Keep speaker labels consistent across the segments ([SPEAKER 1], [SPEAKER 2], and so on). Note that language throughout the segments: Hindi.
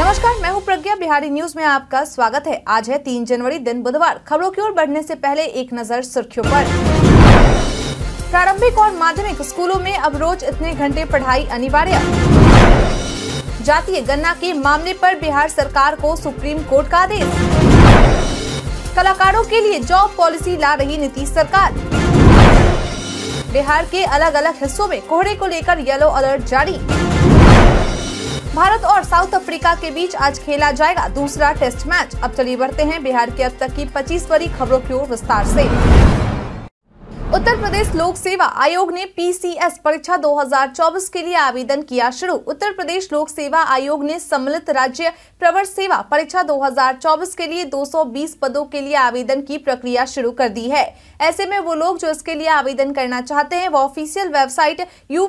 [SPEAKER 1] नमस्कार मैं हूं प्रज्ञा बिहारी न्यूज में आपका स्वागत है आज है तीन जनवरी दिन बुधवार खबरों की ओर बढ़ने से पहले एक नजर सुर्खियों पर प्रारंभिक और माध्यमिक स्कूलों में अब रोज इतने घंटे पढ़ाई अनिवार्य जातीय गन्ना के मामले पर बिहार सरकार को सुप्रीम कोर्ट का आदेश कलाकारों के लिए जॉब पॉलिसी ला रही नीतीश सरकार बिहार के अलग अलग हिस्सों में कोहरे को लेकर येलो अलर्ट जारी भारत और साउथ अफ्रीका के बीच आज खेला जाएगा दूसरा टेस्ट मैच अब चलिए बढ़ते हैं बिहार की अब तक की 25 बड़ी खबरों की ओर विस्तार ऐसी उत्तर प्रदेश लोक सेवा आयोग ने पीसीएस परीक्षा 2024 के लिए आवेदन किया शुरू उत्तर प्रदेश लोक सेवा आयोग ने सम्मिलित राज्य प्रवर सेवा परीक्षा 2024 के लिए 220 पदों के लिए आवेदन की प्रक्रिया शुरू कर दी है ऐसे में वो लोग जो इसके लिए आवेदन करना चाहते हैं वो ऑफिशियल वेबसाइट यू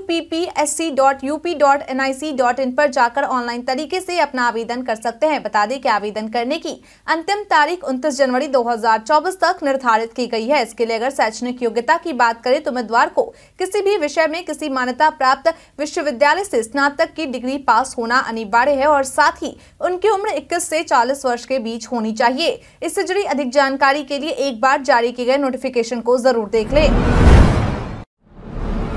[SPEAKER 1] पर जाकर ऑनलाइन तरीके से अपना आवेदन कर सकते हैं बता दें कि आवेदन करने की अंतिम तारीख उनतीस जनवरी दो तक निर्धारित की गई है इसके लिए अगर शैक्षणिक योग्यता योग्यता की बात करें तो उम्मीदवार को किसी भी विषय में किसी मान्यता प्राप्त विश्वविद्यालय से स्नातक की डिग्री पास होना अनिवार्य है और साथ ही उनकी उम्र इक्कीस से चालीस वर्ष के बीच होनी चाहिए इससे जुड़ी अधिक जानकारी के लिए एक बार जारी किए गए नोटिफिकेशन को जरूर देख ले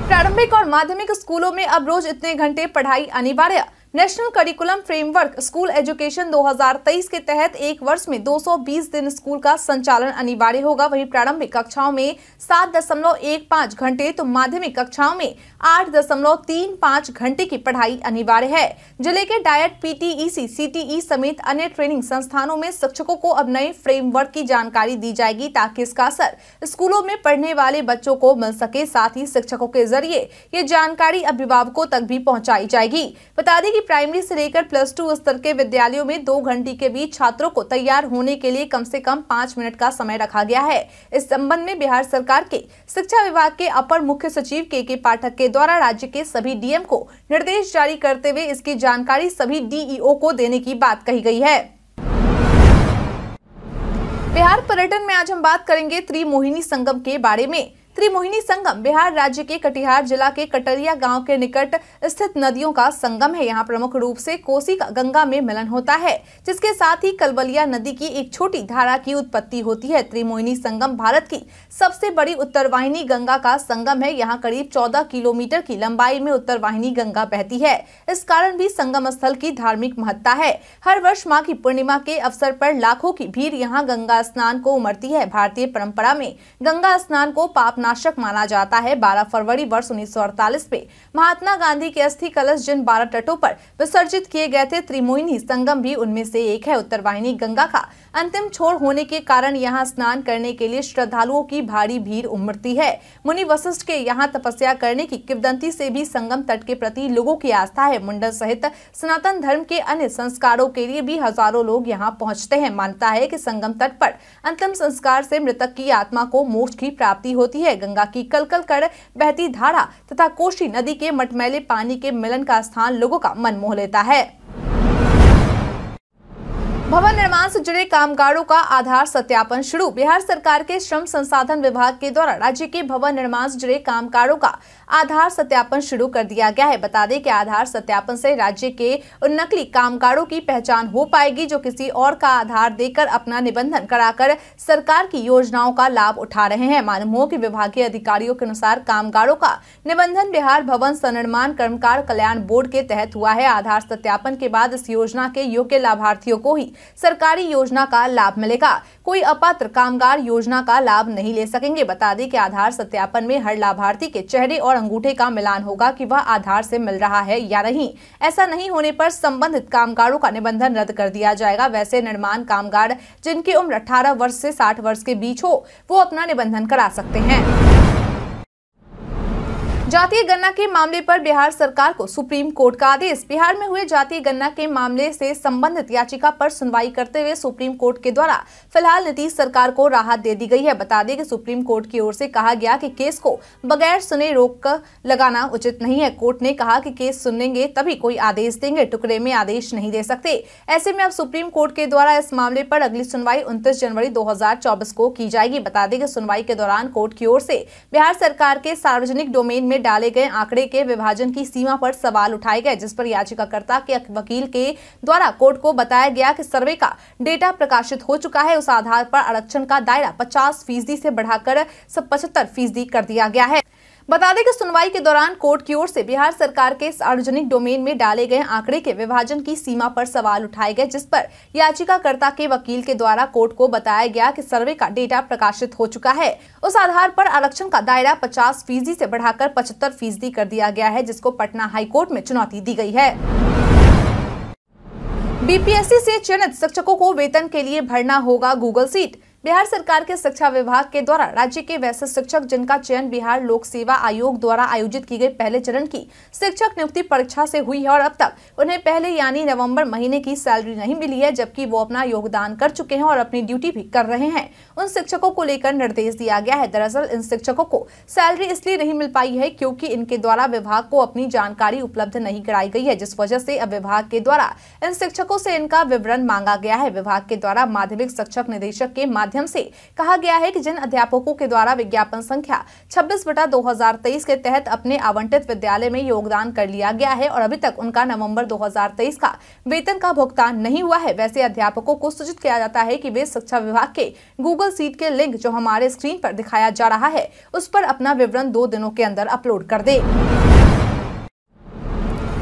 [SPEAKER 1] प्रारंभिक और माध्यमिक स्कूलों में अब रोज इतने घंटे पढ़ाई अनिवार्य national curriculum framework school education 2023 के तहत एक वर्ष में 220 दिन स्कूल का संचालन अनिवार्य होगा वहीं प्रारंभिक कक्षाओं में 7.15 घंटे तो माध्यमिक कक्षाओं में 8.35 घंटे की पढ़ाई अनिवार्य है जिले के डायट पीटीईसी सीटीई समेत अन्य ट्रेनिंग संस्थानों में शिक्षकों को अब नए फ्रेमवर्क की जानकारी दी जाएगी ताकि इसका असर स्कूलों में पढ़ने वाले बच्चों को मिल सके साथ ही शिक्षकों के जरिए ये जानकारी अभिभावकों तक भी पहुँचाई जाएगी बता दें प्राइमरी से लेकर प्लस टू स्तर के विद्यालयों में दो घंटे के बीच छात्रों को तैयार होने के लिए कम से कम पाँच मिनट का समय रखा गया है इस संबंध में बिहार सरकार के शिक्षा विभाग के अपर मुख्य सचिव के के पाठक के द्वारा राज्य के सभी डीएम को निर्देश जारी करते हुए इसकी जानकारी सभी डीईओ को देने की बात कही गयी है बिहार पर्यटन में आज हम बात करेंगे त्रिमोहिनी संगम के बारे में त्रिमोहिनी संगम बिहार राज्य के कटिहार जिला के कटरिया गांव के निकट स्थित नदियों का संगम है यहाँ प्रमुख रूप से कोसी का गंगा में मिलन होता है जिसके साथ ही कलबलिया नदी की एक छोटी धारा की उत्पत्ति होती है त्रिमोहिनी संगम भारत की सबसे बड़ी उत्तरवाहिनी गंगा का संगम है यहाँ करीब चौदह किलोमीटर की लंबाई में उत्तरवाहिनी गंगा बहती है इस कारण भी संगम स्थल की धार्मिक महत्ता है हर वर्ष माँ की पूर्णिमा के अवसर पर लाखों की भीड़ यहाँ गंगा स्नान को उमड़ती है भारतीय परम्परा में गंगा स्नान को पाप पापनाशक माना जाता है 12 फरवरी वर्ष उन्नीस में महात्मा गांधी के अस्थि कलश जिन बारह तटों पर विसर्जित किए गए थे त्रिमोहिनी संगम भी उनमें से एक है उत्तरवाहिनी गंगा का अंतिम छोर होने के कारण यहाँ स्नान करने के लिए श्रद्धालुओं की भारी भीड़ उमड़ती है मुनि वशिष्ठ के यहाँ तपस्या करने की किवदंती से भी संगम तट के प्रति लोगों की आस्था है मुंडन सहित सनातन धर्म के अन्य संस्कारों के लिए भी हजारों लोग यहाँ पहुँचते हैं मानता है की संगम तट पर अंतिम संस्कार से मृतक की आत्मा को मोक्ष की प्राप्ति होती है गंगा की कलकल कर बहती धारा तथा कोशी नदी के मटमैले पानी के मिलन का स्थान लोगों का मन मोह लेता है भवन निर्माण से जुड़े कामगारों का आधार सत्यापन शुरू बिहार सरकार के श्रम संसाधन विभाग के द्वारा राज्य के भवन निर्माण से जुड़े कामगारों का आधार सत्यापन शुरू कर दिया गया है बता दें कि आधार सत्यापन से राज्य के उन नकली कामगारों की पहचान हो पाएगी जो किसी और का आधार देकर अपना निबंधन कराकर सरकार की योजनाओं का लाभ उठा रहे हैं मालूम हो कि विभागीय अधिकारियों के अनुसार कामगारों का निबंधन बिहार भवन संनिर्माण कर्मकार कल्याण बोर्ड के तहत हुआ है आधार सत्यापन के बाद इस योजना के योग्य लाभार्थियों को ही सरकारी योजना का लाभ मिलेगा कोई अपात्र कामगार योजना का लाभ नहीं ले सकेंगे बता दें कि आधार सत्यापन में हर लाभार्थी के चेहरे और अंगूठे का मिलान होगा कि वह आधार से मिल रहा है या नहीं ऐसा नहीं होने पर संबंधित कामगारों का निबंधन रद्द कर दिया जाएगा वैसे निर्माण कामगार जिनकी उम्र 18 वर्ष से 60 वर्ष के बीच हो वो अपना निबंधन करा सकते हैं जातीय गन्ना के मामले पर बिहार सरकार को सुप्रीम कोर्ट का आदेश बिहार में हुए जातीय गन्ना के मामले से संबंधित याचिका पर सुनवाई करते हुए सुप्रीम कोर्ट के द्वारा फिलहाल नीतीश सरकार को राहत दे दी गई है बता दें कि सुप्रीम कोर्ट की ओर से कहा गया कि केस को बगैर सुने रोक लगाना उचित नहीं है कोर्ट ने कहा की केस सुनेंगे तभी कोई आदेश देंगे टुकड़े में आदेश नहीं दे सकते ऐसे में अब सुप्रीम कोर्ट के द्वारा इस मामले पर अगली सुनवाई उन्तीस जनवरी दो को की जाएगी बता दें कि सुनवाई के दौरान कोर्ट की ओर से बिहार सरकार के सार्वजनिक डोमेन में डाले गए आंकड़े के विभाजन की सीमा पर सवाल उठाए गए जिस पर याचिकाकर्ता के वकील के द्वारा कोर्ट को बताया गया कि सर्वे का डेटा प्रकाशित हो चुका है उस आधार पर आरक्षण का दायरा पचास फीसदी से बढ़ाकर पचहत्तर फीसदी कर दिया गया है बता दें कि सुनवाई के दौरान कोर्ट की ओर से बिहार सरकार के सार्वजनिक डोमेन में डाले गए आंकड़े के विभाजन की सीमा पर सवाल उठाए गए जिस पर याचिकाकर्ता के वकील के द्वारा कोर्ट को बताया गया कि सर्वे का डेटा प्रकाशित हो चुका है उस आधार पर आरक्षण का दायरा 50 फीसदी से बढ़ाकर 75 फीसदी कर दिया गया है जिसको पटना हाईकोर्ट में चुनौती दी गई है बीपीएससी से चयनित शिक्षकों को वेतन के लिए भरना होगा गूगल सीट बिहार सरकार के शिक्षा विभाग के द्वारा राज्य के वैसे शिक्षक जिनका चयन बिहार लोक सेवा आयोग द्वारा आयोजित की गई पहले चरण की शिक्षक नियुक्ति परीक्षा से हुई है और अब तक उन्हें पहले यानी नवंबर महीने की सैलरी नहीं मिली है जबकि वो अपना योगदान कर चुके हैं और अपनी ड्यूटी भी कर रहे हैं उन शिक्षकों को लेकर निर्देश दिया गया है दरअसल इन शिक्षकों को सैलरी इसलिए नहीं मिल पाई है क्यूँकी इनके द्वारा विभाग को अपनी जानकारी उपलब्ध नहीं कराई गयी है जिस वजह से अब विभाग के द्वारा इन शिक्षकों से इनका विवरण मांगा गया है विभाग के द्वारा माध्यमिक शिक्षक निदेशक के माध्यम माध्यम से कहा गया है कि जिन अध्यापकों के द्वारा विज्ञापन संख्या छब्बीस बटा दो के तहत अपने आवंटित विद्यालय में योगदान कर लिया गया है और अभी तक उनका नवम्बर दो का वेतन का भुगतान नहीं हुआ है वैसे अध्यापकों को सूचित किया जाता है की वे शिक्षा विभाग के गूगल सीट के लिंक जो हमारे स्क्रीन आरोप दिखाया जा रहा है उस पर अपना विवरण दो दिनों के अंदर अपलोड कर दे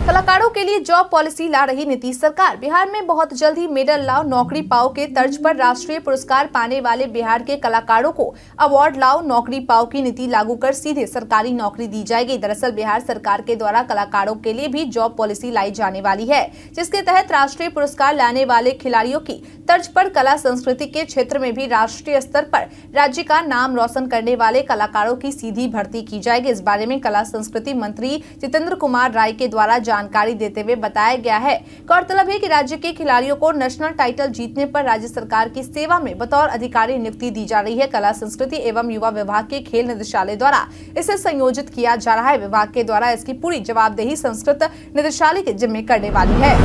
[SPEAKER 1] कलाकारों के लिए जॉब पॉलिसी ला रही नीतीश सरकार बिहार में बहुत जल्द ही मेडल लाओ नौकरी पाओ के तर्ज पर राष्ट्रीय पुरस्कार पाने वाले बिहार के कलाकारों को अवार्ड लाओ नौकरी पाओ की नीति लागू कर सीधे सरकारी नौकरी दी जाएगी दरअसल बिहार सरकार के द्वारा कलाकारों के लिए भी जॉब पॉलिसी लाई जाने वाली है जिसके तहत राष्ट्रीय पुरस्कार लाने वाले खिलाड़ियों की तर्ज पर कला संस्कृति के क्षेत्र में भी राष्ट्रीय स्तर पर राज्य का नाम रोशन करने वाले कलाकारों की सीधी भर्ती की जाएगी इस बारे में कला संस्कृति मंत्री जितेंद्र कुमार राय के द्वारा जानकारी देते हुए बताया गया है गौरतलब है कि राज्य के खिलाड़ियों को नेशनल टाइटल जीतने पर राज्य सरकार की सेवा में बतौर अधिकारी नियुक्ति दी जा रही है कला संस्कृति एवं युवा विभाग के खेल निदेशालय द्वारा इसे संयोजित किया जा रहा है विभाग के द्वारा इसकी पूरी जवाबदेही संस्कृत निदेशालय के जिम्मे करने वाली है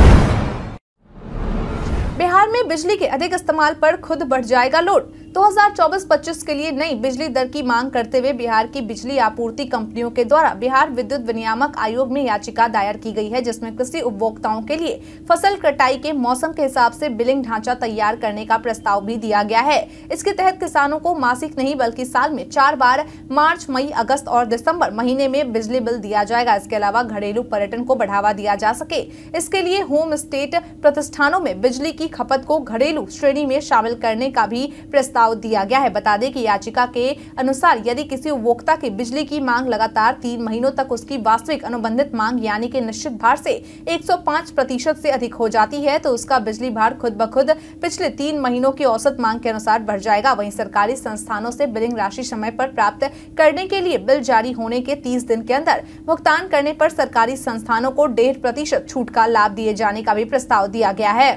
[SPEAKER 1] बिहार में बिजली के अधिक इस्तेमाल पर खुद बढ़ जाएगा लोड 2024-25 के लिए नई बिजली दर की मांग करते हुए बिहार की बिजली आपूर्ति कंपनियों के द्वारा बिहार विद्युत विनियामक आयोग में याचिका दायर की गई है जिसमें कृषि उपभोक्ताओं के लिए फसल कटाई के मौसम के हिसाब से बिलिंग ढांचा तैयार करने का प्रस्ताव भी दिया गया है इसके तहत किसानों को मासिक नहीं बल्कि साल में चार बार मार्च मई अगस्त और दिसम्बर महीने में बिजली बिल दिया जाएगा इसके अलावा घरेलू पर्यटन को बढ़ावा दिया जा सके इसके लिए होम स्टेट प्रतिष्ठानों में बिजली की खपत को घरेलू श्रेणी में शामिल करने का भी प्रस्ताव सुझाव दिया गया है बता दें कि याचिका के अनुसार यदि किसी उपभोक्ता की बिजली की मांग लगातार तीन महीनों तक उसकी वास्तविक अनुबंधित मांग यानी कि निश्चित भार से 105 प्रतिशत से अधिक हो जाती है तो उसका बिजली भार खुद ब खुद पिछले तीन महीनों की औसत मांग के अनुसार बढ़ जाएगा वही सरकारी संस्थानों से बिलिंग राशि समय पर प्राप्त करने के लिए बिल जारी होने के तीस दिन के अंदर भुगतान करने पर सरकारी संस्थानों को डेढ़ प्रतिशत छूट का लाभ दिए जाने का भी प्रस्ताव दिया गया है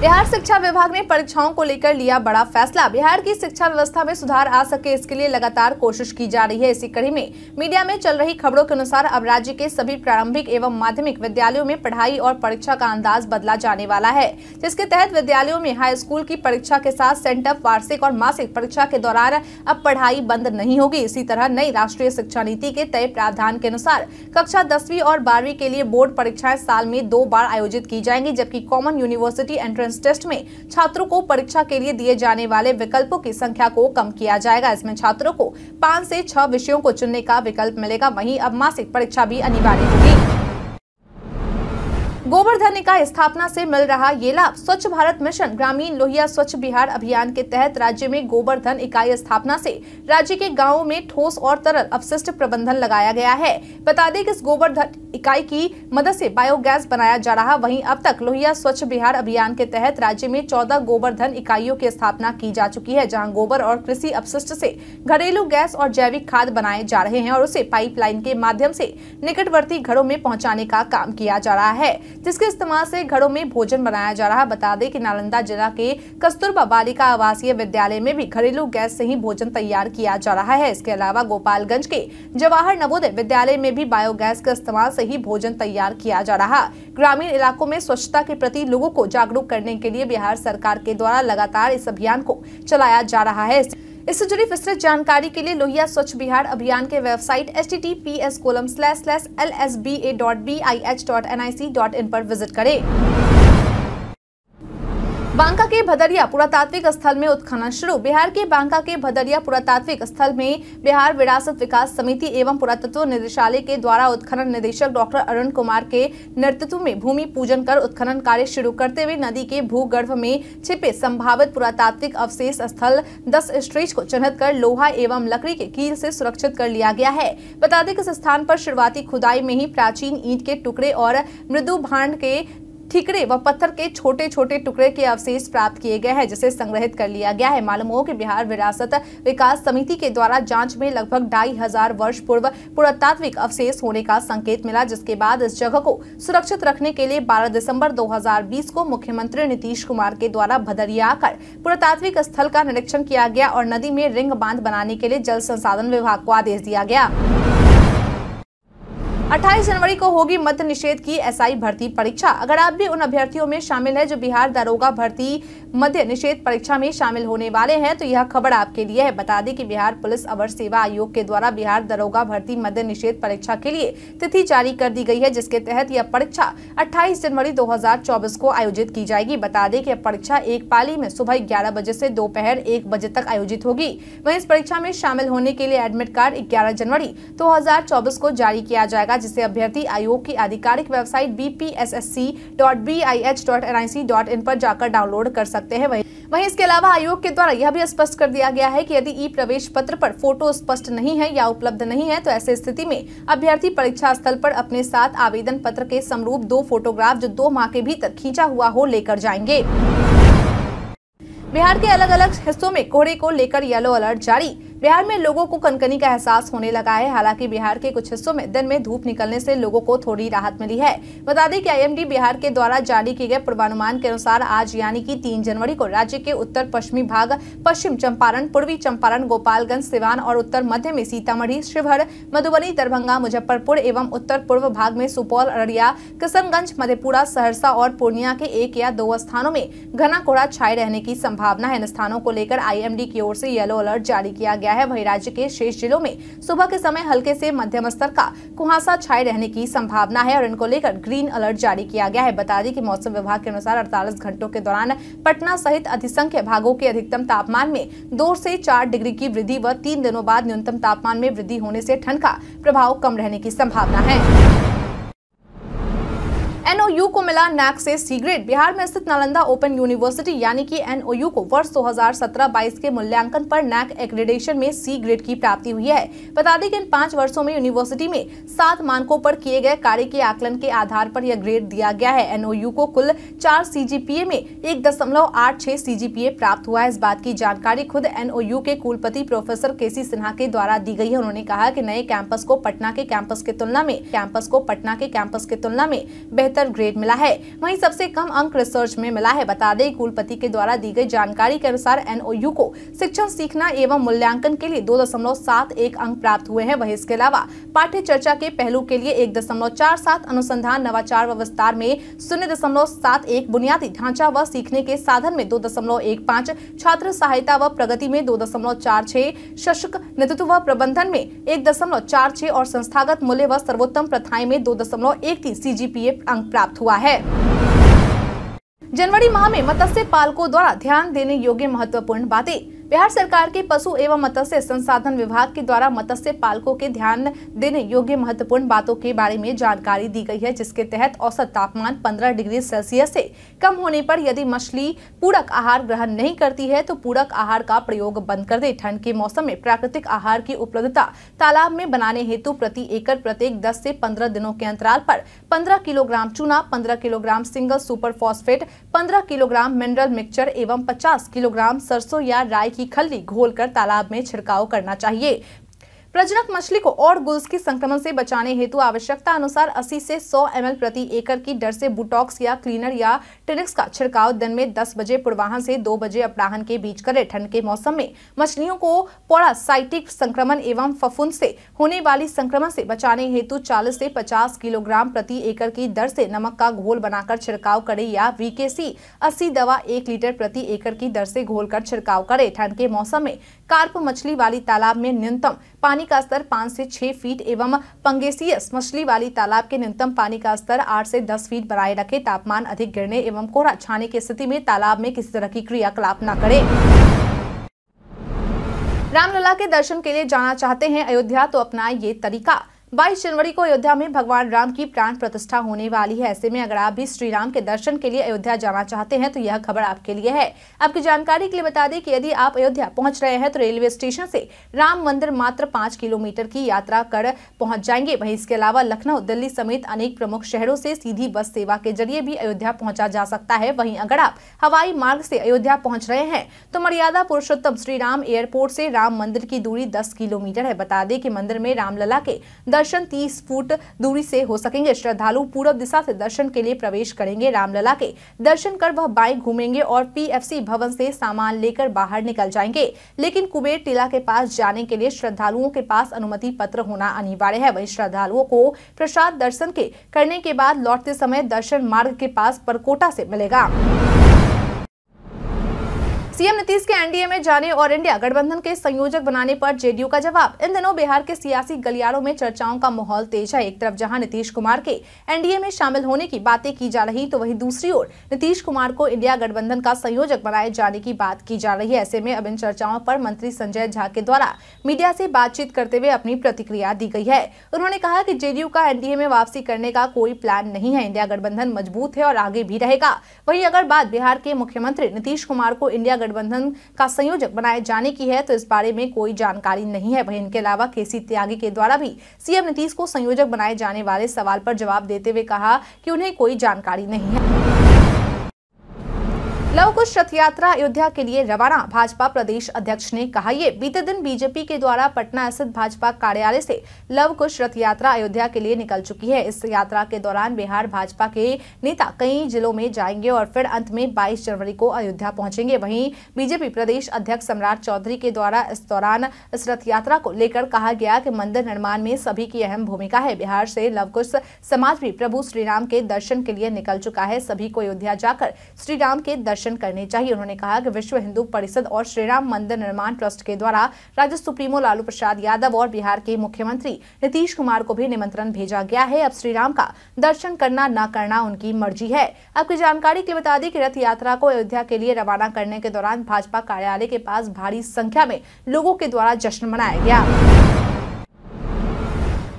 [SPEAKER 1] बिहार शिक्षा विभाग ने परीक्षाओं को लेकर लिया बड़ा फैसला बिहार की शिक्षा व्यवस्था में सुधार आ सके इसके लिए लगातार कोशिश की जा रही है इसी कड़ी में मीडिया में चल रही खबरों के अनुसार अब राज्य के सभी प्रारंभिक एवं माध्यमिक विद्यालयों में पढ़ाई और परीक्षा का अंदाज बदला जाने वाला है जिसके तहत विद्यालयों में हाई स्कूल की परीक्षा के साथ सेंटअप वार्षिक और मासिक परीक्षा के दौरान अब पढ़ाई बंद नहीं होगी इसी तरह नई राष्ट्रीय शिक्षा नीति के तय प्रावधान के अनुसार कक्षा दसवीं और बारहवीं के लिए बोर्ड परीक्षाएं साल में दो बार आयोजित की जाएंगी जबकि common university entrance entrance test में छात्रों को परीक्षा के लिए दिए जाने वाले विकल्पों की संख्या को कम किया जाएगा इसमें छात्रों को पाँच ऐसी छह विषयों को चुनने का विकल्प मिलेगा वही अब मासिक परीक्षा भी अनिवार्य होगी गोवर्धन इकाई स्थापना से मिल रहा ये लाभ स्वच्छ भारत मिशन ग्रामीण लोहिया स्वच्छ बिहार अभियान के तहत राज्य में गोवर्धन इकाई स्थापना से राज्य के गांवों में ठोस और तरल अपशिष्ट प्रबंधन लगाया गया है बता दें कि इस गोवर्धन इकाई की मदद से बायोगैस बनाया जा रहा वहीं अब तक लोहिया स्वच्छ बिहार अभियान के तहत राज्य में चौदह गोवर्धन इकाइयों की स्थापना की जा चुकी है जहाँ गोबर और कृषि अपशिष्ट ऐसी घरेलू गैस और जैविक खाद बनाए जा रहे हैं और उसे पाइप के माध्यम ऐसी निकटवर्ती घरों में पहुँचाने का काम किया जा रहा है जिसके इस्तेमाल से घरों में भोजन बनाया जा रहा है बता दें कि नालंदा जिला के कस्तूरबा बालिका आवासीय विद्यालय में भी घरेलू गैस से ही भोजन तैयार किया जा रहा है इसके अलावा गोपालगंज के जवाहर नवोदय विद्यालय में भी बायोगैस के इस्तेमाल से ही भोजन तैयार किया जा रहा ग्रामीण इलाकों में स्वच्छता के प्रति लोगों को जागरूक करने के लिए बिहार सरकार के द्वारा लगातार इस अभियान को चलाया जा रहा है इससे जुड़ी विस्तृत जानकारी के लिए लोहिया स्वच्छ बिहार अभियान के website H T T P S colon slash slash L S B A dot B I H dot N I C dot in पर विजिट करें बांका के भदरिया पुरातात्विक स्थल में उत्खनन शुरू बिहार के बांका के भदरिया पुरातात्विक स्थल में बिहार विरासत विकास समिति एवं पुरातत्व निदेशालय के द्वारा उत्खनन निदेशक डॉक्टर अरुण कुमार के नेतृत्व में भूमि पूजन कर उत्खनन कार्य शुरू करते हुए नदी के भूगर्भ में छिपे संभावित पुरातात्विक अवशेष स्थल दस स्ट्रेज को चिन्हित कर लोहा एवं लकड़ी के कील से सुरक्षित कर लिया गया है बता दें कि इस स्थान पर शुरुआती खुदाई में ही प्राचीन ईट के टुकड़े और मृदु भांड के ठीकरे व पत्थर के छोटे छोटे टुकड़े के अवशेष प्राप्त किए गए हैं जिसे संग्रहित कर लिया गया है मालूम हो कि बिहार विरासत विकास समिति के द्वारा जांच में लगभग ढाई हजार वर्ष पूर्व पुरातात्विक अवशेष होने का संकेत मिला जिसके बाद इस जगह को सुरक्षित रखने के लिए 12 दिसंबर 2020 को मुख्यमंत्री नीतीश कुमार के द्वारा भदरिया आकर पुरातात्विक स्थल का निरीक्षण किया गया और नदी में रिंग बांध बनाने के लिए जल संसाधन विभाग को आदेश दिया गया 28 जनवरी को होगी मध्य निषेध की एसआई भर्ती परीक्षा अगर आप भी उन अभ्यर्थियों में शामिल है जो बिहार दारोगा भर्ती मध्य निषेध परीक्षा में शामिल होने वाले हैं तो यह खबर आपके लिए है बता दें कि बिहार पुलिस अवर सेवा आयोग के द्वारा बिहार दारोगा भर्ती मध्य निषेध परीक्षा के लिए तिथि जारी कर दी गई है जिसके तहत यह परीक्षा अट्ठाईस जनवरी दो को आयोजित की जाएगी बता दें की यह परीक्षा एक पाली में सुबह ग्यारह बजे ऐसी दोपहर एक बजे तक आयोजित होगी वही इस परीक्षा में शामिल होने के लिए एडमिट कार्ड ग्यारह जनवरी दो को जारी किया जाएगा जाएगा जिसे अभ्यर्थी आयोग की आधिकारिक वेबसाइट बी पर जाकर डाउनलोड कर सकते हैं वही वहीं इसके अलावा आयोग के द्वारा यह भी स्पष्ट कर दिया गया है कि यदि ई प्रवेश पत्र पर फोटो स्पष्ट नहीं है या उपलब्ध नहीं है तो ऐसे स्थिति में अभ्यर्थी परीक्षा स्थल पर अपने साथ आवेदन पत्र के समरूप दो फोटोग्राफ जो दो माह के भीतर खींचा हुआ हो लेकर जाएंगे बिहार के अलग अलग हिस्सों में कोहरे को लेकर येलो अलर्ट जारी बिहार में लोगों को कनकनी का एहसास होने लगा है हालांकि बिहार के कुछ हिस्सों में दिन में धूप निकलने से लोगों को थोड़ी राहत मिली है बता दें कि आईएमडी बिहार के द्वारा जारी किए गए पूर्वानुमान के अनुसार आज यानी कि तीन जनवरी को राज्य के उत्तर पश्चिमी भाग पश्चिम चंपारण पूर्वी चंपारण गोपालगंज सिवान और उत्तर मध्य में सीतामढ़ी शिवहर मधुबनी दरभंगा मुजफ्फरपुर एवं उत्तर पूर्व भाग में सुपौल अररिया किशनगंज मधेपुरा सहरसा और पूर्णिया के एक या दो स्थानों में घना कोहरा छाये रहने की संभावना है इन स्थानों को लेकर आई की ओर से येलो अलर्ट जारी किया गया है वहीं राज्य के शेष जिलों में सुबह के समय हल्के से मध्यम स्तर का कुहासा छाए रहने की संभावना है और इनको लेकर ग्रीन अलर्ट जारी किया गया है बता दें कि मौसम विभाग के अनुसार अड़तालीस घंटों के दौरान पटना सहित अधिसंख्य भागों के अधिकतम तापमान में दो से चार डिग्री की वृद्धि व तीन दिनों बाद न्यूनतम तापमान में वृद्धि होने से ठंड का प्रभाव कम रहने की संभावना है एनओयू को मिला नैक से सी ग्रेड बिहार में स्थित नालंदा ओपन यूनिवर्सिटी यानी कि एनओयू को वर्ष 2017-22 के मूल्यांकन पर नैक एक्रेडिटेशन में सी ग्रेड की प्राप्ति हुई है बता दें कि इन पांच वर्षों में यूनिवर्सिटी में सात मानकों पर किए गए कार्य के आकलन के आधार पर यह ग्रेड दिया गया है एनओयू को कुल चार सी में एक दशमलव आठ छह सीजीपीए प्राप्त हुआ है इस बात की जानकारी खुद एनओयू के कुलपति प्रोफेसर के सी सिन्हा के द्वारा दी गई है उन्होंने कहा की नए कैंपस को पटना के कैंपस की तुलना में कैंपस को पटना के कैंपस की तुलना में बेहतर ग्रेड मिला है वहीं सबसे कम अंक रिसर्च में मिला है बता दें कुलपति के द्वारा दी गई जानकारी के अनुसार एनओयू को शिक्षण सीखना एवं मूल्यांकन के लिए दो दशमलव सात एक अंक प्राप्त हुए हैं वहीं इसके अलावा पाठ्य चर्चा के पहलू के लिए एक दशमलव चार सात अनुसंधान नवाचार व विस्तार में शून्य दशमलव सात एक बुनियादी ढांचा व सीखने के साधन में दो दशमलव एक पाँच छात्र सहायता व प्रगति में दो दशमलव चार छह शशक नेतृत्व व प्रबंधन में एक दशमलव चार छह और संस्थागत मूल्य व सर्वोत्तम प्रथाएं में दो दशमलव एक तीन सी अंक प्राप्त प्राप्त हुआ है जनवरी माह में मत्स्य पालकों द्वारा ध्यान देने योग्य महत्वपूर्ण बातें बिहार सरकार के पशु एवं मत्स्य संसाधन विभाग के द्वारा मत्स्य पालकों के ध्यान देने योग्य महत्वपूर्ण बातों के बारे में जानकारी दी गई है जिसके तहत औसत तापमान 15 डिग्री सेल्सियस से कम होने पर यदि मछली पूरक आहार ग्रहण नहीं करती है तो पूरक आहार का प्रयोग बंद कर दे ठंड के मौसम में प्राकृतिक आहार की उपलब्धता तालाब में बनाने हेतु प्रति एकड़ प्रत्येक दस ऐसी पंद्रह दिनों के अंतराल पर पंद्रह किलोग्राम चूना पंद्रह किलोग्राम सिंगल सुपर फॉस्फेट पंद्रह किलोग्राम मिनरल मिक्सचर एवं पचास किलोग्राम सरसों या राई की खल्ली घोलकर तालाब में छिड़काव करना चाहिए प्रजनक मछली को और गुल्स के संक्रमण से बचाने हेतु आवश्यकता अनुसार 80 से 100 एम प्रति एकड़ की दर से बुटॉक्स या क्लीनर या टेनिक्स का छिड़काव दिन में 10 बजे पूर्वाहन से 2 बजे अपराहन के बीच करें ठंड के मौसम में मछलियों को साइटिक संक्रमण एवं फफूंद से होने वाली संक्रमण से बचाने हेतु चालीस से पचास किलोग्राम प्रति एकड़ की दर से नमक का घोल बनाकर छिड़काव करे या वी अस्सी दवा एक लीटर प्रति एकड़ की दर से घोल कर छिड़काव करे ठंड के मौसम में कार्प मछली वाली तालाब में न्यूनतम पानी का स्तर पाँच से छः फीट एवं पंगेसियस मछली वाली तालाब के न्यूनतम पानी का स्तर आठ से दस फीट बनाए रखे तापमान अधिक गिरने एवं कोहरा छाने की स्थिति में तालाब में किसी तरह की क्रियाकलाप न करे रामलला के दर्शन के लिए जाना चाहते हैं अयोध्या तो अपनाएं ये तरीका 22 जनवरी को अयोध्या में भगवान राम की प्राण प्रतिष्ठा होने वाली है ऐसे में अगर आप भी श्री राम के दर्शन के लिए अयोध्या जाना चाहते हैं तो यह खबर आपके लिए है आपकी जानकारी के लिए बता दें कि यदि आप अयोध्या पहुंच रहे हैं तो रेलवे स्टेशन से राम मंदिर मात्र पांच किलोमीटर की यात्रा कर पहुँच जाएंगे वही इसके अलावा लखनऊ दिल्ली समेत अनेक प्रमुख शहरों से सीधी बस सेवा के जरिए भी अयोध्या पहुँचा जा सकता है वही अगर आप हवाई मार्ग से अयोध्या पहुँच रहे हैं तो मर्यादा पुरुषोत्तम श्री राम एयरपोर्ट से राम मंदिर की दूरी दस किलोमीटर है बता दें कि मंदिर में रामलला के दर्शन दर्शन तीस फुट दूरी से हो सकेंगे श्रद्धालु पूर्व दिशा से दर्शन के लिए प्रवेश करेंगे रामलला के दर्शन कर वह बाइक घूमेंगे और पीएफसी भवन से सामान लेकर बाहर निकल जाएंगे लेकिन कुबेर टीला के पास जाने के लिए श्रद्धालुओं के पास अनुमति पत्र होना अनिवार्य है वही श्रद्धालुओं को प्रसाद दर्शन के करने के बाद लौटते समय दर्शन मार्ग के पास परकोटा ऐसी मिलेगा सीएम नीतीश के एनडीए में जाने और इंडिया गठबंधन के संयोजक बनाने पर जेडीयू का जवाब इन दिनों बिहार के सियासी गलियारों में चर्चाओं का माहौल तेज है एक तरफ जहां नीतीश कुमार के एनडीए में शामिल होने की बातें की जा रही तो वहीं दूसरी ओर नीतीश कुमार को इंडिया गठबंधन का संयोजक बनाए जाने की बात की जा रही है ऐसे में अब इन चर्चाओं पर मंत्री संजय झा के द्वारा मीडिया से बातचीत करते हुए अपनी प्रतिक्रिया दी गई है उन्होंने कहा की जेडीयू का एनडीए में वापसी करने का कोई प्लान नहीं है इंडिया गठबंधन मजबूत है और आगे भी रहेगा वही अगर बात बिहार के मुख्यमंत्री नीतीश कुमार को इंडिया महागठबंधन का संयोजक बनाए जाने की है तो इस बारे में कोई जानकारी नहीं है वही इनके अलावा के त्यागी के द्वारा भी सीएम नीतीश को संयोजक बनाए जाने वाले सवाल पर जवाब देते हुए कहा कि उन्हें कोई जानकारी नहीं है लव कुश रथ यात्रा अयोध्या के लिए रवाना भाजपा प्रदेश अध्यक्ष ने कहा ये बीते दिन बीजेपी के द्वारा पटना स्थित भाजपा कार्यालय से लव कुश रथ यात्रा अयोध्या के लिए निकल चुकी है इस यात्रा के दौरान बिहार भाजपा के नेता कई जिलों में जाएंगे और फिर अंत में 22 जनवरी को अयोध्या पहुंचेंगे वहीं बीजेपी प्रदेश अध्यक्ष सम्राट चौधरी के द्वारा इस दौरान इस रथ यात्रा को लेकर कहा गया की मंदिर निर्माण में सभी की अहम भूमिका है बिहार से लव कुश समाज भी प्रभु श्रीराम के दर्शन के लिए निकल चुका है सभी को अयोध्या जाकर श्री राम के दर्शन निरीक्षण करने चाहिए उन्होंने कहा कि विश्व हिंदू परिषद और श्रीराम मंदिर निर्माण ट्रस्ट के द्वारा राज्य सुप्रीमो लालू प्रसाद यादव और बिहार के मुख्यमंत्री नीतीश कुमार को भी निमंत्रण भेजा गया है अब श्रीराम का दर्शन करना न करना उनकी मर्जी है आपकी जानकारी के लिए बता दें की रथ यात्रा को अयोध्या के लिए रवाना करने के दौरान भाजपा कार्यालय के पास भारी संख्या में लोगों के द्वारा जश्न मनाया गया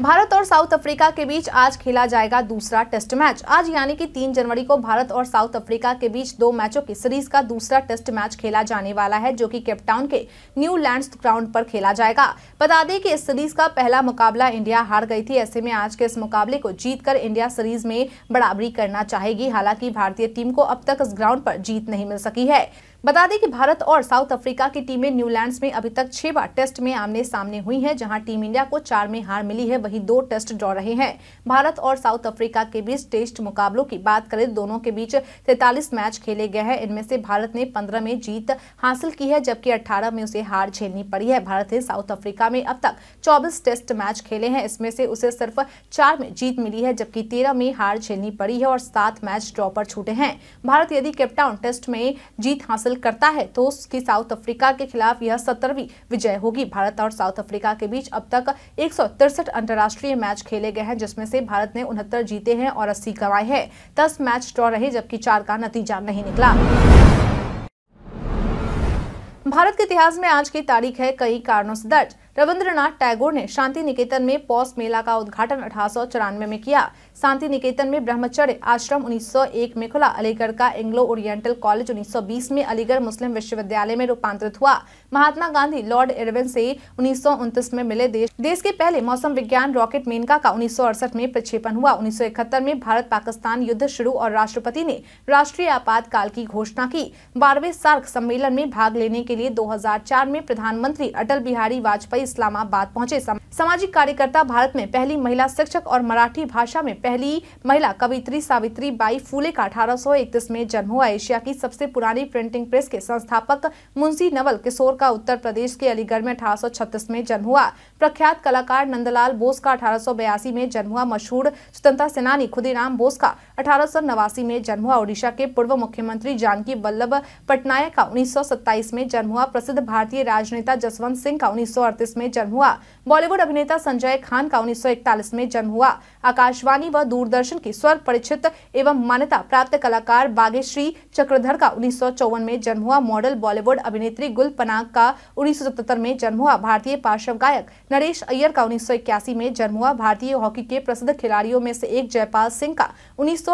[SPEAKER 1] भारत और साउथ अफ्रीका के बीच आज खेला जाएगा दूसरा टेस्ट मैच आज यानी कि 3 जनवरी को भारत और साउथ अफ्रीका के बीच दो मैचों की सीरीज का दूसरा टेस्ट मैच खेला जाने वाला है जो कि केपटाउन के न्यू लैंड ग्राउंड पर खेला जाएगा बता दें कि इस सीरीज का पहला मुकाबला इंडिया हार गई थी ऐसे में आज के इस मुकाबले को जीत इंडिया सीरीज में बराबरी करना चाहेगी हालांकि भारतीय टीम को अब तक इस ग्राउंड पर जीत नहीं मिल सकी है बता दें कि भारत और साउथ अफ्रीका की टीमें न्यूलैंड्स में अभी तक छह बार टेस्ट में आमने सामने हुई हैं जहां टीम इंडिया को चार में हार मिली है वहीं दो टेस्ट ड्रॉ रहे हैं भारत और साउथ अफ्रीका के बीच टेस्ट मुकाबलों की बात करें दोनों के बीच तैतालीस मैच खेले गए हैं इनमें से भारत ने पंद्रह में जीत हासिल की है जबकि अट्ठारह में उसे हार झेलनी पड़ी है भारत ने साउथ अफ्रीका में अब तक चौबीस टेस्ट मैच खेले हैं इसमें से उसे सिर्फ चार में जीत मिली है जबकि तेरह में हार झेलनी पड़ी है और सात मैच ड्रॉ पर छूटे हैं भारत यदि केपटाउन टेस्ट में जीत हासिल हासिल करता है तो उसकी साउथ अफ्रीका के खिलाफ यह सत्तरवीं विजय होगी भारत और साउथ अफ्रीका के बीच अब तक एक अंतर्राष्ट्रीय मैच खेले गए हैं जिसमें से भारत ने उनहत्तर जीते हैं और अस्सी गवाए हैं दस मैच ड्रॉ रहे जबकि चार का नतीजा नहीं निकला भारत के इतिहास में आज की तारीख है कई कारणों से दर्ज रविंद्रनाथ टैगोर ने शांति निकेतन में पौष मेला का उद्घाटन अठारह में किया शांति निकेतन में ब्रह्मचर्य आश्रम 1901 में खुला अलीगढ़ का एंग्लो ओरिएंटल कॉलेज 1920 में अलीगढ़ मुस्लिम विश्वविद्यालय में रूपांतरित हुआ महात्मा गांधी लॉर्ड इरविन से उन्नीस में मिले देश देश के पहले मौसम विज्ञान रॉकेट मेनका का उन्नीस में प्रक्षेपण हुआ उन्नीस में भारत पाकिस्तान युद्ध शुरू और राष्ट्रपति ने राष्ट्रीय आपातकाल की घोषणा की बारहवें सार्क सम्मेलन में भाग लेने के लिए दो में प्रधानमंत्री अटल बिहारी वाजपेयी इस्लामाबाद पहुंचे सामाजिक कार्यकर्ता भारत में पहली महिला शिक्षक और मराठी भाषा में पहली महिला कवित्री सावित्री बाई फूले का अठारह में जन्म हुआ एशिया की सबसे पुरानी प्रिंटिंग प्रेस के संस्थापक मुंशी नवल किशोर का उत्तर प्रदेश के अलीगढ़ में अठारह में जन्म हुआ प्रख्यात कलाकार नंदलाल बोस का अठारह में जन्म हुआ मशहूर स्वतंत्रता सेनानी खुदीराम बोस का अठारह में जन्म हुआ ओडिशा के पूर्व मुख्यमंत्री जानकी वल्लभ पटनायक का उन्नीस में जन्म हुआ प्रसिद्ध भारतीय राजनेता जसवंत सिंह का उन्नीस में जन्म हुआ बॉलीवुड अभिनेता संजय खान का उन्नीस में जन्म हुआ आकाशवाणी व दूरदर्शन की स्वर परिचित एवं मान्यता प्राप्त कलाकार बागेश्री चक्रधर का उन्नीस में जन्म हुआ मॉडल बॉलीवुड अभिनेत्री गुल पनाग का उन्नीस में जन्म हुआ भारतीय पार्श्व गायक नरेश अय्यर का उन्नीस में जन्म हुआ भारतीय हॉकी के प्रसिद्ध खिलाड़ियों में से एक जयपाल सिंह का उन्नीस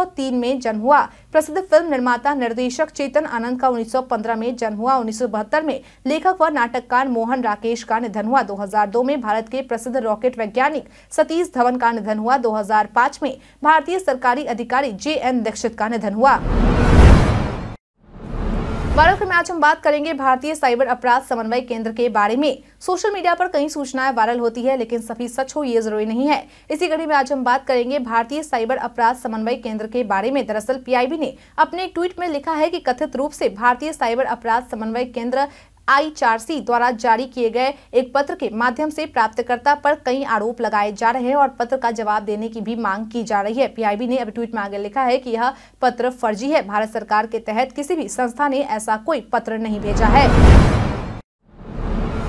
[SPEAKER 1] में जन्म हुआ प्रसिद्ध फिल्म निर्माता निर्देशक चेतन आनंद का 1915 में जन्म हुआ उन्नीस में लेखक व नाटककार मोहन राकेश का निधन हुआ 2002 में भारत के प्रसिद्ध रॉकेट वैज्ञानिक सतीश धवन का निधन हुआ 2005 में भारतीय सरकारी अधिकारी जे एन दीक्षित का निधन हुआ वाराणसी में आज हम बात करेंगे भारतीय साइबर अपराध समन्वय केंद्र के बारे में सोशल मीडिया पर कई सूचनाएं वायरल होती है लेकिन सभी सच हो ये जरूरी नहीं है इसी कड़ी में आज हम बात करेंगे भारतीय साइबर अपराध समन्वय केंद्र के बारे में दरअसल पीआईबी ने अपने एक ट्वीट में लिखा है कि कथित रूप से भारतीय साइबर अपराध समन्वय केंद्र आईसीआरसी द्वारा जारी किए गए एक पत्र के माध्यम से प्राप्तकर्ता पर कई आरोप लगाए जा रहे हैं और पत्र का जवाब देने की भी मांग की जा रही है पीआईबी ने अभी ट्वीट में आगे लिखा है कि यह पत्र फर्जी है भारत सरकार के तहत किसी भी संस्था ने ऐसा कोई पत्र नहीं भेजा है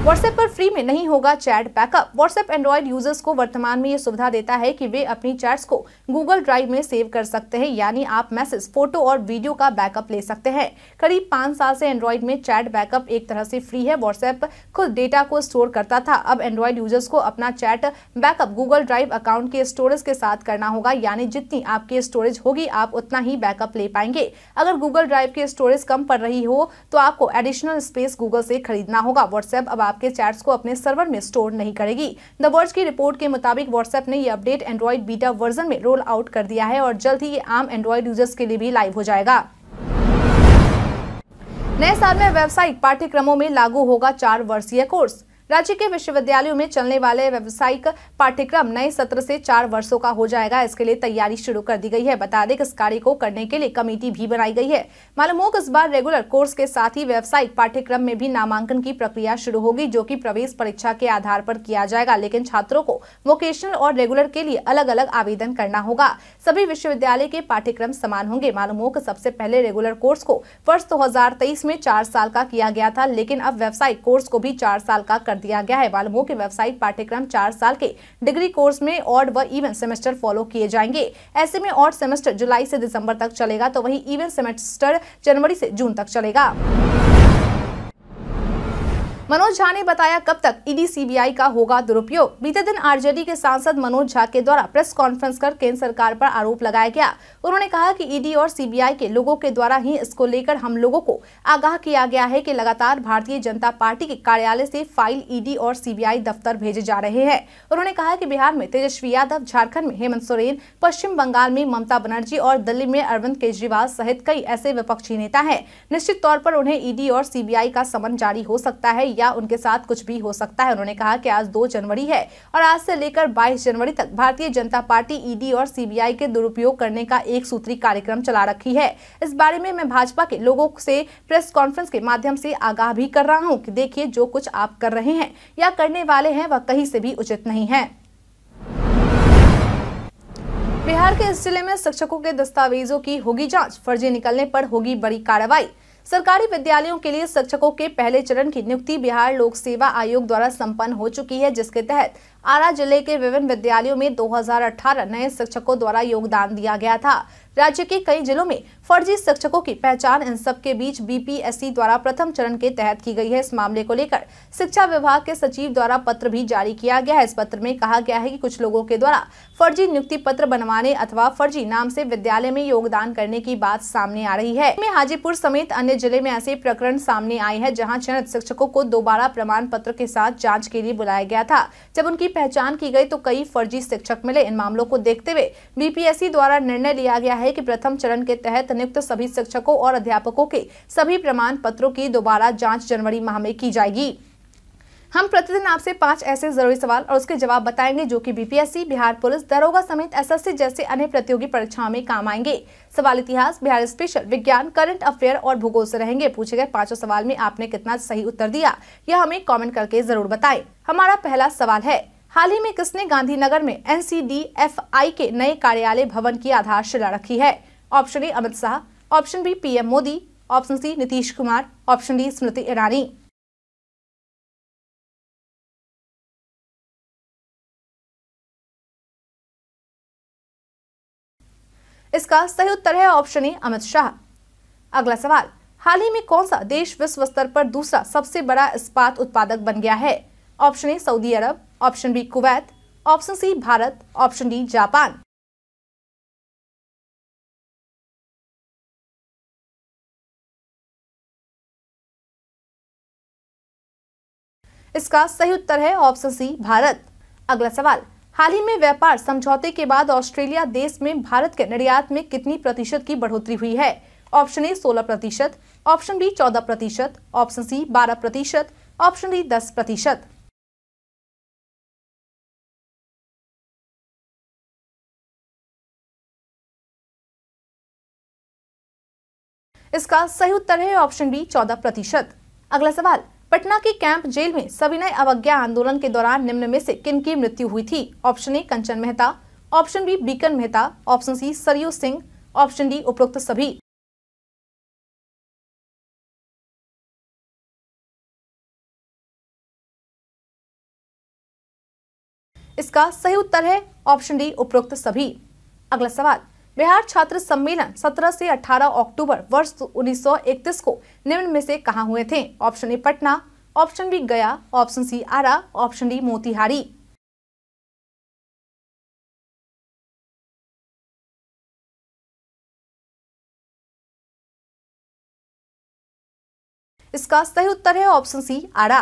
[SPEAKER 1] व्हाट्सएप पर फ्री में नहीं होगा chat backup WhatsApp Android users को वर्तमान में ये सुविधा देता है कि वे अपनी चैट्स को गूगल ड्राइव में सेव कर सकते हैं यानी आप मैसेज फोटो और वीडियो का बैकअप ले सकते हैं करीब पाँच साल से एंड्रॉइड में चैट बैकअप एक तरह से फ्री है व्हाट्सएप खुद डेटा को स्टोर करता था अब एंड्रॉयड यूजर्स को अपना chat backup Google Drive account के स्टोरेज के साथ करना होगा यानी जितनी आपकी स्टोरेज होगी आप उतना ही बैकअप ले पाएंगे अगर गूगल ड्राइव की स्टोरेज कम पड़ रही हो तो आपको एडिशनल स्पेस गूगल से खरीदना होगा व्हाट्सएप अब आप आपके चैट्स को अपने सर्वर में स्टोर नहीं करेगी द वर्ज की रिपोर्ट के मुताबिक व्हाट्सएप ने यह अपडेट एंड्रॉइड बीटा वर्जन में रोल आउट कर दिया है और जल्द ही ये आम एंड्रॉइड यूजर्स के लिए भी लाइव हो जाएगा नए साल में व्यावसायिक पाठ्यक्रमों में लागू होगा चार वर्षीय कोर्स राज्य के विश्वविद्यालयों में चलने वाले व्यावसायिक पाठ्यक्रम नए सत्र से चार वर्षों का हो जाएगा इसके लिए तैयारी शुरू कर दी गई है बता दें कि इस कार्य को करने के लिए कमेटी भी बनाई गई है मालूम हो इस बार रेगुलर कोर्स के साथ ही व्यावसायिक पाठ्यक्रम में भी नामांकन की प्रक्रिया शुरू होगी जो की प्रवेश परीक्षा के आधार पर किया जाएगा लेकिन छात्रों को वोकेशनल और रेगुलर के लिए अलग अलग आवेदन करना होगा सभी विश्वविद्यालय के पाठ्यक्रम समान होंगे मालूम हो सबसे पहले रेगुलर कोर्स को वर्ष दो में चार साल का किया गया था लेकिन अब व्यावसायिक कोर्स को भी चार साल का कर दिया गया है मालूम के कि पाठ्यक्रम चार साल के डिग्री कोर्स में ऑड व इवन सेमेस्टर फॉलो किए जाएंगे ऐसे में ऑड सेमेस्टर जुलाई से दिसंबर तक चलेगा तो वही इवन सेमेस्टर जनवरी से जून तक चलेगा मनोज झा ने बताया कब तक ईडी सीबीआई का होगा दुरुपयोग बीते दिन आरजेडी के सांसद मनोज झा के द्वारा प्रेस कॉन्फ्रेंस कर केंद्र सरकार पर आरोप लगाया गया उन्होंने कहा कि ईडी और सीबीआई के लोगों के द्वारा ही इसको लेकर हम लोगों को आगाह किया गया है कि लगातार भारतीय जनता पार्टी के कार्यालय से फाइल ईडी और सीबीआई दफ्तर भेजे जा रहे हैं उन्होंने कहा की बिहार में तेजस्वी यादव झारखण्ड में हेमंत सोरेन पश्चिम बंगाल में ममता बनर्जी और दिल्ली में अरविंद केजरीवाल सहित कई ऐसे विपक्षी नेता है निश्चित तौर पर उन्हें ईडी और सीबीआई का समन जारी हो सकता है या उनके साथ कुछ भी हो सकता है उन्होंने कहा कि आज दो जनवरी है और आज से लेकर बाईस जनवरी तक भारतीय जनता पार्टी ईडी और सीबीआई के दुरुपयोग करने का एक सूत्री कार्यक्रम चला रखी है इस बारे में मैं भाजपा के लोगों से प्रेस कॉन्फ्रेंस के माध्यम से आगाह भी कर रहा हूँ की देखिए जो कुछ आप कर रहे हैं या करने वाले हैं वह कहीं से भी उचित नहीं है बिहार के इस जिले में शिक्षकों के दस्तावेजों की होगी जांच फर्जी निकलने पर होगी बड़ी कार्रवाई सरकारी विद्यालयों के लिए शिक्षकों के पहले चरण की नियुक्ति बिहार लोक सेवा आयोग द्वारा संपन्न हो चुकी है जिसके तहत आरा जिले के विभिन्न विद्यालयों में 2018 नए शिक्षकों द्वारा योगदान दिया गया था राज्य के कई जिलों में फर्जी शिक्षकों की पहचान इन सब के बीच बीपीएससी द्वारा प्रथम चरण के तहत की गई है इस मामले को लेकर शिक्षा विभाग के सचिव द्वारा पत्र भी जारी किया गया है इस पत्र में कहा गया है कि कुछ लोगों के द्वारा फर्जी नियुक्ति पत्र बनवाने अथवा फर्जी नाम से विद्यालय में योगदान करने की बात सामने आ रही है में हाजीपुर समेत अन्य जिले में ऐसे प्रकरण सामने आए हैं जहाँ चयनित शिक्षकों को दोबारा प्रमाण पत्र के साथ जाँच के लिए बुलाया गया था जब उनकी पहचान की गई तो कई फर्जी शिक्षक मिले इन मामलों को देखते हुए बीपीएससी द्वारा निर्णय लिया गया है कि प्रथम चरण के तहत नियुक्त सभी शिक्षकों और अध्यापकों के सभी प्रमाण पत्रों की दोबारा जाँच जनवरी माह में की जाएगी हम प्रतिदिन आपसे पांच ऐसे जरूरी सवाल और उसके जवाब बताएंगे जो कि बीपीएससी बिहार पुलिस दरोगा समेत एसएससी जैसे अन्य प्रतियोगी परीक्षाओं में काम आएंगे सवाल इतिहास बिहार स्पेशल विज्ञान करंट अफेयर और भूगोल से रहेंगे पूछे गए पांचों सवाल में आपने कितना सही उत्तर दिया यह हमें कॉमेंट करके जरूर बताए हमारा पहला सवाल है हाल ही में किसने गांधीनगर में एनसीडीएफआई के नए कार्यालय भवन की आधारशिला रखी है option A Amit Shah option B PM Modi option C Nitish Kumar option D Smriti Irani इसका सही उत्तर है ऑप्शन ए अमित शाह अगला सवाल हाल ही में कौन सा देश विश्व स्तर पर दूसरा सबसे बड़ा इस्पात उत्पादक बन गया है option A Saudi Arabia option B Kuwait option C Bharat option D Japan इसका सही उत्तर है ऑप्शन सी भारत अगला सवाल हाल ही में व्यापार समझौते के बाद ऑस्ट्रेलिया देश में भारत के निर्यात में कितनी प्रतिशत की बढ़ोतरी हुई है ऑप्शन ए सोलह प्रतिशत ऑप्शन बी चौदह प्रतिशत ऑप्शन सी बारह प्रतिशत ऑप्शन डी दस प्रतिशत इसका सही उत्तर है ऑप्शन बी चौदह प्रतिशत अगला सवाल पटना के कैंप जेल में सविनय अवज्ञा आंदोलन के दौरान निम्न में से किन की मृत्यु हुई थी option A Kanchan Mehta option B Bikan Mehta option C Saryu Singh option D उपरोक्त सभी इसका सही उत्तर है ऑप्शन डी उपरोक्त सभी अगला सवाल बिहार छात्र सम्मेलन 17 से 18 अक्टूबर वर्ष 1931 को निम्न में से कहा हुए थे option A Patna option B Gaya option C Arrah option D Motihari इसका सही उत्तर है ऑप्शन सी आरा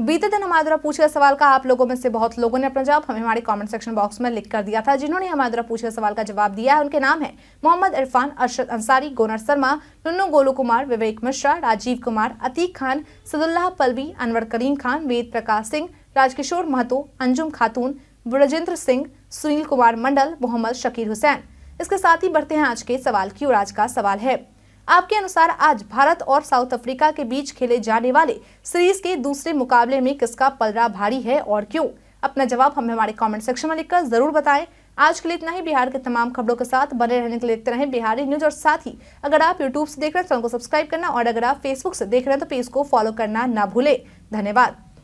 [SPEAKER 1] बीते दिन हमारे द्वारा पूछे गए सवाल का आप लोगों में से बहुत लोगों ने अपना जवाब हमें हमारे कमेंट सेक्शन बॉक्स में लिख कर दिया था जिन्होंने हमारे द्वारा पूछे गए सवाल का जवाब दिया है उनके नाम है मोहम्मद इरफान अरशद अंसारी गोनर शर्मा नुन्नू गोलू कुमार विवेक मिश्रा राजीव कुमार अतीक खान सदुल्लाह पलवी अनवर करीम खान वेद प्रकाश सिंह राजकिशोर महतो अंजुम खातून ब्रजेंद्र सिंह सुनील कुमार मंडल मोहम्मद शकीर हुसैन इसके साथ ही बढ़ते हैं आज के सवाल की और आज का सवाल है आपके अनुसार आज भारत और साउथ अफ्रीका के बीच खेले जाने वाले सीरीज के दूसरे मुकाबले में किसका पलरा भारी है और क्यों अपना जवाब हमें हमारे कमेंट सेक्शन में लिखकर जरूर बताएं आज के लिए इतना ही बिहार के तमाम खबरों के साथ बने रहने के लिए देखते रहें बिहारी न्यूज और साथ ही अगर आप यूट्यूब से देख रहे हैं तो चैनल को सब्सक्राइब करना और अगर आप फेसबुक से देख रहे हैं तो पेज को फॉलो करना ना भूले धन्यवाद